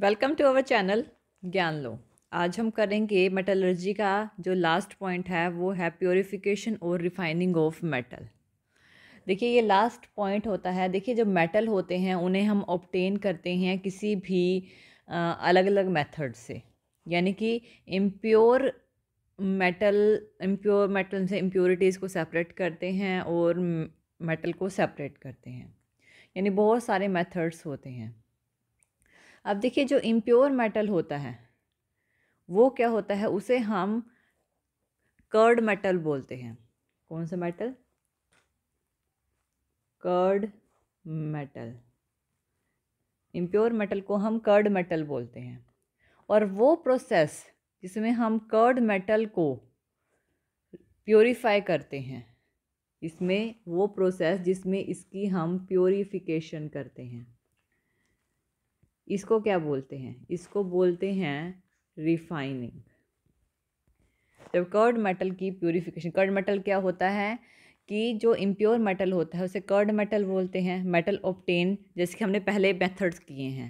welcome to our channel ज्ञान लो आज हम करेंगे मेटलर्जी का जो लास्ट पॉइंट है वो है प्योरिफिकेशन और रिफाइनिंग ऑफ मेटल देखिए ये लास्ट पॉइंट होता है देखिए जो मेटल होते हैं उन्हें हम ऑप्टेन करते हैं किसी भी आ, अलग अलग मेथड से यानी कि इम्प्योर मेटल इम्प्योर मेटल से इम्प्योरिटीज़ को सेपरेट करते हैं और मेटल को सेपरेट करते हैं यानी बहुत सारे मेथड्स होते हैं अब देखिए जो इम्प्योर मेटल होता है वो क्या होता है उसे हम कर्ड मेटल बोलते हैं कौन सा metal crude metal impure metal को हम कर्ड मेटल बोलते हैं और वो प्रोसेस जिसमें हम कर्ड मेटल को प्योरीफाई करते हैं इसमें वो प्रोसेस जिसमें इसकी हम प्योरीफिकेशन करते हैं इसको क्या बोलते हैं इसको बोलते हैं रिफाइनिंग जब कर्ड मेटल की प्योरीफिकेशन कर्ड मेटल क्या होता है कि जो इम्प्योर मेटल होता है उसे कर्ड मेटल बोलते हैं मेटल ऑप्टेन जैसे कि हमने पहले मेथड्स किए हैं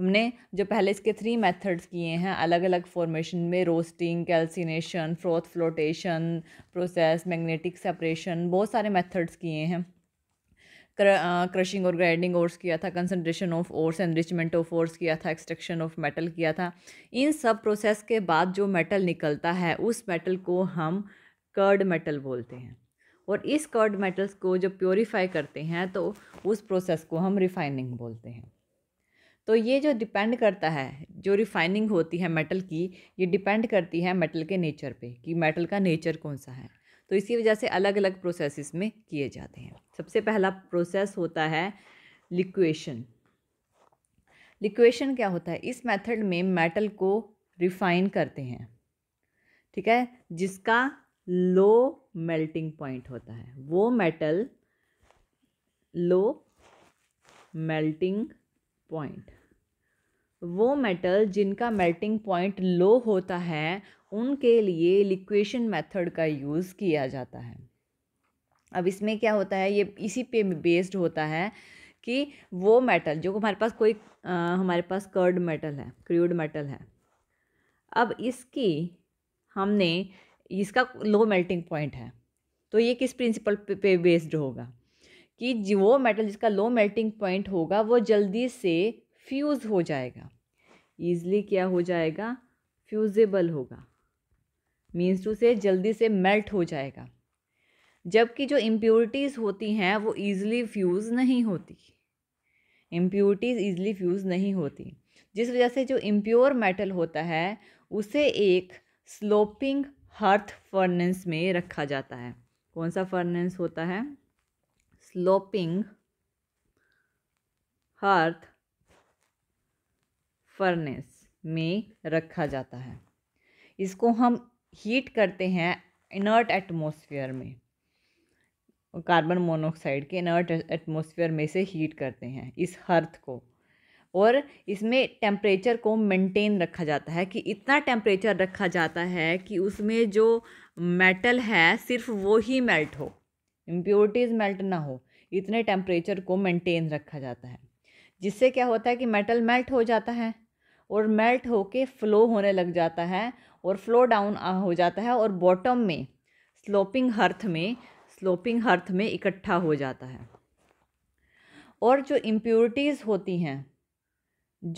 हमने जो पहले इसके थ्री मेथड्स किए हैं अलग अलग फॉर्मेशन में roasting calcination froth flotation process magnetic separation बहुत सारे मेथड्स किए हैं क्रशिंग uh, और ग्राइंडिंग ओर्स किया था concentration of ores enrichment of ores किया था एक्सट्रक्शन ऑफ मेटल किया था इन सब प्रोसेस के बाद जो मेटल निकलता है उस मेटल को हम कर्ड मेटल बोलते हैं और इस कर्ड मेटल्स को जब प्योरीफाई करते हैं तो उस प्रोसेस को हम रिफाइनिंग बोलते हैं तो ये जो डिपेंड करता है जो रिफाइनिंग होती है मेटल की ये डिपेंड करती है मेटल के नेचर पे कि मेटल का नेचर कौन सा है तो इसी वजह से अलग अलग प्रोसेस में किए जाते हैं सबसे पहला प्रोसेस होता है लिक्वेशन लिक्वेशन क्या होता है इस मेथड में मेटल को रिफाइन करते हैं ठीक है जिसका लो मेल्टिंग पॉइंट होता है वो मेटल लो मेल्टिंग पॉइंट वो मेटल जिनका मेल्टिंग पॉइंट लो होता है उनके लिए लिक्वेशन मेथड का यूज़ किया जाता है अब इसमें क्या होता है ये इसी पे बेस्ड होता है कि वो मेटल जो हमारे पास कोई आ, हमारे पास कर्ड मेटल है क्रूड मेटल है अब इसकी हमने इसका लो मेल्टिंग पॉइंट है तो ये किस प्रिंसिपल पे, बेस्ड होगा कि वो मेटल जिसका लो मेल्टिंग पॉइंट होगा वो जल्दी से फ्यूज़ हो जाएगा ईज़ली क्या हो जाएगा फ्यूज़ेबल होगा मीन्स टू से जल्दी से मेल्ट हो जाएगा जबकि जो इम्प्योरिटीज़ होती हैं वो ईज़िली फ्यूज़ नहीं होती इम्प्योरिटीज़ ईज़िली फ्यूज़ नहीं होती जिस वजह से जो इम्प्योर मेटल होता है उसे एक स्लोपिंग हर्थ फर्नेंस में रखा जाता है कौन सा फर्नेंस होता है स्लोपिंग हर्थ फर्नेस में रखा जाता है इसको हम हीट करते हैं इनर्ट एटमॉस्फेयर में कार्बन मोनोऑक्साइड के इनर्ट एटमॉस्फेयर में से हीट करते हैं इस हर्थ को और इसमें टेम्परेचर को मेंटेन रखा जाता है कि इतना टेम्परेचर रखा जाता है कि उसमें जो मेटल है सिर्फ वो ही मेल्ट हो इम्प्योरिटीज़ मेल्ट ना हो इतने टेम्परेचर को मेंटेन रखा जाता है जिससे क्या होता है कि मेटल मेल्ट हो जाता है और मेल्ट होके फ़्लो होने लग जाता है और फ्लो डाउन हो जाता है और बॉटम में स्लोपिंग हर्थ में स्लोपिंग हर्थ में इकट्ठा हो जाता है और जो इम्प्योरिटीज़ होती हैं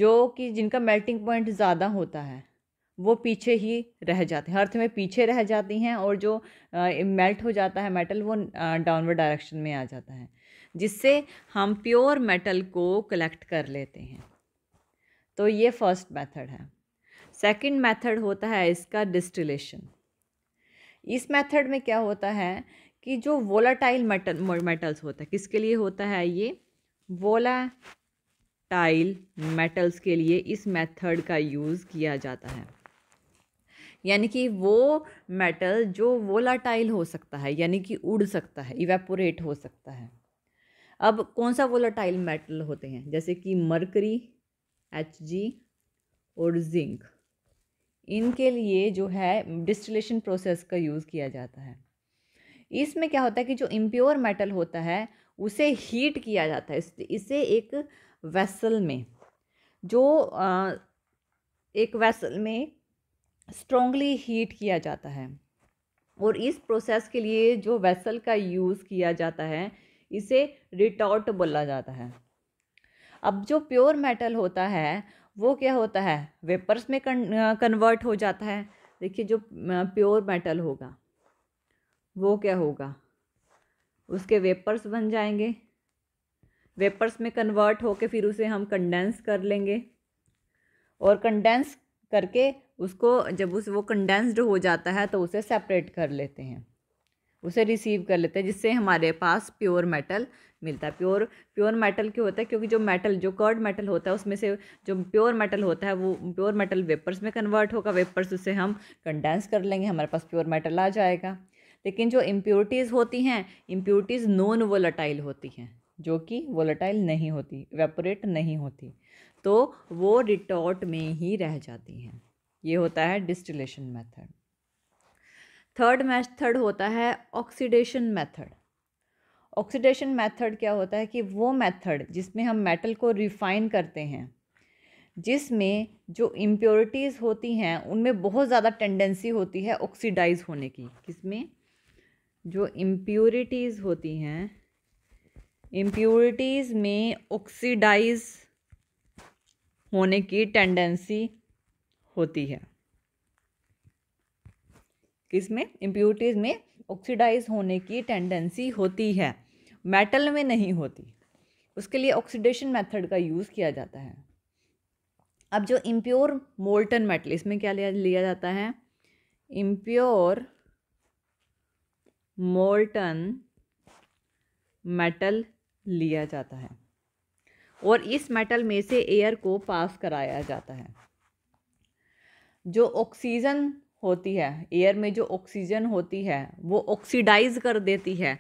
जो कि जिनका मेल्टिंग पॉइंट ज़्यादा होता है वो पीछे ही रह जाते हैं अर्थ में पीछे रह जाती हैं और जो मेल्ट हो जाता है मेटल वो डाउनवर्ड डायरेक्शन में आ जाता है जिससे हम प्योर मेटल को कलेक्ट कर लेते हैं तो ये फर्स्ट मेथड है सेकंड मेथड होता है इसका डिस्टिलेशन इस मेथड में क्या होता है कि जो वोलाटाइल मेटल मेटल्स होता है किसके लिए होता है ये वोलाटाइल मेटल्स के लिए इस मेथड का यूज़ किया जाता है यानी कि वो मेटल जो वोलाटाइल हो सकता है यानी कि उड़ सकता है इवेपोरेट हो सकता है अब कौन सा वोलाटाइल मेटल होते हैं जैसे कि मरकरी एच जी और जिंक इनके लिए जो है डिस्टिलेशन प्रोसेस का यूज़ किया जाता है इसमें क्या होता है कि जो इम्प्योर मेटल होता है उसे हीट किया जाता है इसे एक वेसल में जो एक वेसल में स्ट्रॉन्गली हीट किया जाता है और इस प्रोसेस के लिए जो वेसल का यूज़ किया जाता है इसे रिटॉर्ट बोला जाता है अब जो प्योर मेटल होता है वो क्या होता है वेपर्स में कन्वर्ट हो जाता है देखिए जो प्योर मेटल होगा वो क्या होगा उसके वेपर्स बन जाएंगे वेपर्स में कन्वर्ट होके फिर उसे हम कंडेंस कर लेंगे और कंडेंस करके उसको जब उस वो कंडेंस्ड हो जाता है तो उसे सेपरेट कर लेते हैं उसे रिसीव कर लेते हैं जिससे हमारे पास प्योर मेटल मिलता है प्योर प्योर मेटल क्यों होता है क्योंकि जो मेटल जो कर्ड मेटल होता है उसमें से जो प्योर मेटल होता है वो प्योर मेटल वेपर्स में कन्वर्ट होगा वेपर्स उसे हम कंडेंस कर लेंगे हमारे पास प्योर मेटल आ जाएगा लेकिन जो इम्प्योरिटीज़ होती हैं इम्प्योरिटीज़ नॉन वोलाटाइल होती हैं जो कि वोलाटाइल नहीं होती वेपोरेट नहीं होती तो वो रिटॉर्ट में ही रह जाती हैं ये होता है डिस्टिलेशन मेथड थर्ड मेथड होता है ऑक्सीडेशन मेथड ऑक्सीडेशन मेथड क्या होता है कि वो मेथड जिसमें हम मेटल को रिफाइन करते हैं जिसमें जो इम्प्योरिटीज़ होती हैं उनमें बहुत ज़्यादा टेंडेंसी होती है ऑक्सीडाइज होने की किसमें जो इम्प्योरिटीज़ होती हैं इम्प्योरिटीज़ में ऑक्सीडाइज होने की टेंडेंसी होती है में इम्प्योरिटीज़ में ऑक्सीडाइज होने की टेंडेंसी होती है मेटल में नहीं होती उसके लिए ऑक्सीडेशन मेथड का यूज़ किया जाता है अब जो इम्प्योर मोल्टन मेटल इसमें क्या लिया लिया जाता है इम्प्योर मोल्टन मेटल लिया जाता है और इस मेटल में से एयर को पास कराया जाता है जो ऑक्सीजन होती है एयर में जो ऑक्सीजन होती है वो ऑक्सीडाइज कर देती है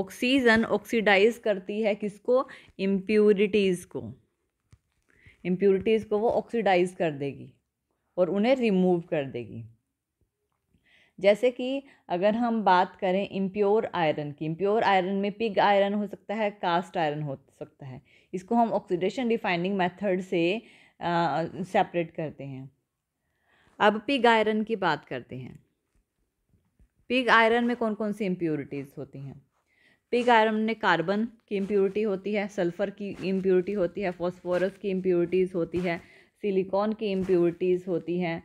ऑक्सीजन ऑक्सीडाइज करती है किसको इम्प्योरिटीज़ को इम्प्योरिटीज़ को वो ऑक्सीडाइज कर देगी और उन्हें रिमूव कर देगी जैसे कि अगर हम बात करें इम्प्योर आयरन की इम्प्योर आयरन में पिग आयरन हो सकता है कास्ट आयरन हो सकता है इसको हम ऑक्सीडेशन डिफाइनिंग मेथड से सेपरेट करते हैं अब पिग आयरन की बात करते हैं पिग आयरन में कौन कौन सी इम्प्योरिटीज़ होती हैं पिग आयरन में कार्बन की इम्प्योरिटी होती है सल्फ़र की इम्प्योरिटी होती है फॉस्फोरस की इम्प्योरिटीज़ होती है सिलिकॉन की इम्प्योरिटीज़ होती हैं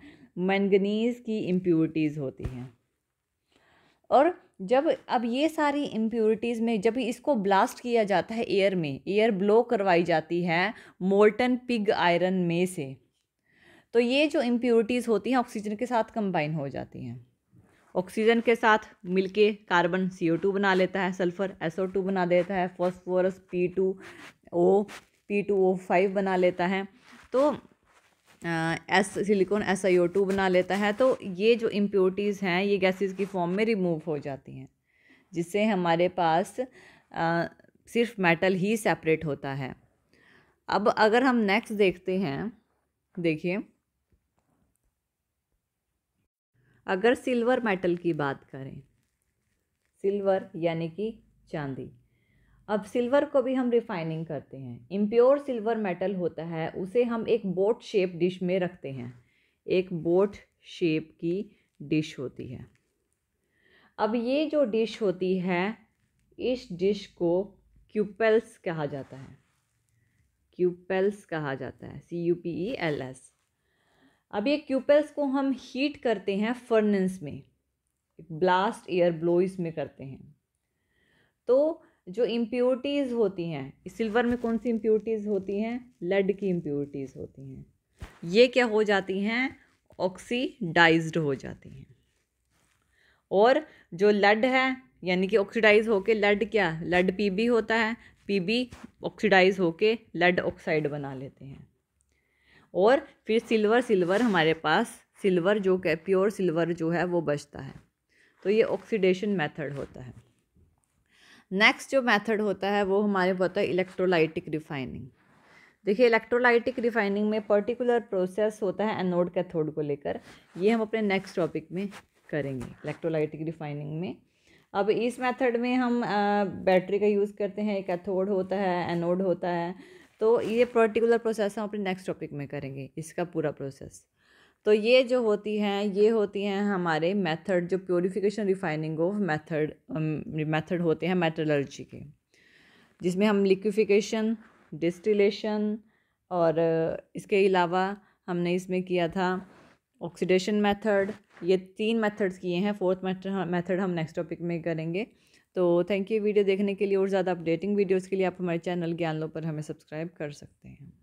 मैंगनीज़ की इम्प्योरिटीज़ होती हैं और जब अब ये सारी इम्प्योरिटीज़ में जब इसको ब्लास्ट किया जाता है एयर में एयर ब्लो करवाई जाती है मोल्टन पिग आयरन में से तो ये जो इम्प्योरिटीज़ होती हैं ऑक्सीजन के साथ कंबाइन हो जाती हैं ऑक्सीजन के साथ मिलके कार्बन सी बना लेता है सल्फर एस बना देता है phosphorus P two O P two O five बना लेता है तो S silicon S I O two बना लेता है तो ये जो इम्प्योरिटीज़ हैं ये गैसेस की फॉर्म में रिमूव हो जाती हैं जिससे हमारे पास आ, सिर्फ मेटल ही सेपरेट होता है अब अगर हम नेक्स्ट देखते हैं देखिए अगर सिल्वर मेटल की बात करें सिल्वर यानी कि चांदी अब सिल्वर को भी हम रिफाइनिंग करते हैं इम्प्योर सिल्वर मेटल होता है उसे हम एक बोट शेप डिश में रखते हैं एक बोट शेप की डिश होती है अब ये जो डिश होती है इस डिश को क्यूपेल्स कहा जाता है क्यूपेल्स कहा जाता है C U P E L S अब ये क्यूपेल्स को हम हीट करते हैं फर्नेंस में ब्लास्ट एयर ब्लो में करते हैं तो जो इम्प्योरिटीज़ होती हैं सिल्वर में कौन सी इम्प्योरिटीज़ होती हैं लेड की इम्प्योरिटीज़ होती हैं ये क्या हो जाती हैं ऑक्सीडाइज्ड हो जाती हैं और जो लेड है यानी कि ऑक्सीडाइज होके लेड क्या लेड पीबी होता है पीबी ऑक्सीडाइज होके लेड ऑक्साइड बना लेते हैं और फिर सिल्वर सिल्वर हमारे पास सिल्वर जो है प्योर सिल्वर जो है वो बचता है तो ये ऑक्सीडेशन मेथड होता है नेक्स्ट जो मेथड होता है वो हमारे होता है इलेक्ट्रोलाइटिक रिफाइनिंग देखिए इलेक्ट्रोलाइटिक रिफाइनिंग में पर्टिकुलर प्रोसेस होता है एनोड कैथोड को लेकर ये हम अपने नेक्स्ट टॉपिक में करेंगे इलेक्ट्रोलाइटिक रिफाइनिंग में अब इस मेथड में हम बैटरी का यूज़ करते हैं कैथोड होता है एनोड होता है तो ये पर्टिकुलर प्रोसेस हम अपने नेक्स्ट टॉपिक में करेंगे इसका पूरा प्रोसेस तो ये जो होती हैं ये होती हैं हमारे मेथड जो purification refining of method method होते हैं मेटलर्जी के जिसमें हम लिक्विफिकेशन डिस्टिलेशन और इसके अलावा हमने इसमें किया था ऑक्सीडेशन मेथड ये तीन मेथड्स किए हैं फोर्थ मेथड हम नेक्स्ट टॉपिक में करेंगे तो थैंक यू वीडियो देखने के लिए और ज़्यादा अपडेटिंग वीडियोज़ के लिए आप हमारे चैनल ज्ञान लो पर हमें सब्सक्राइब कर सकते हैं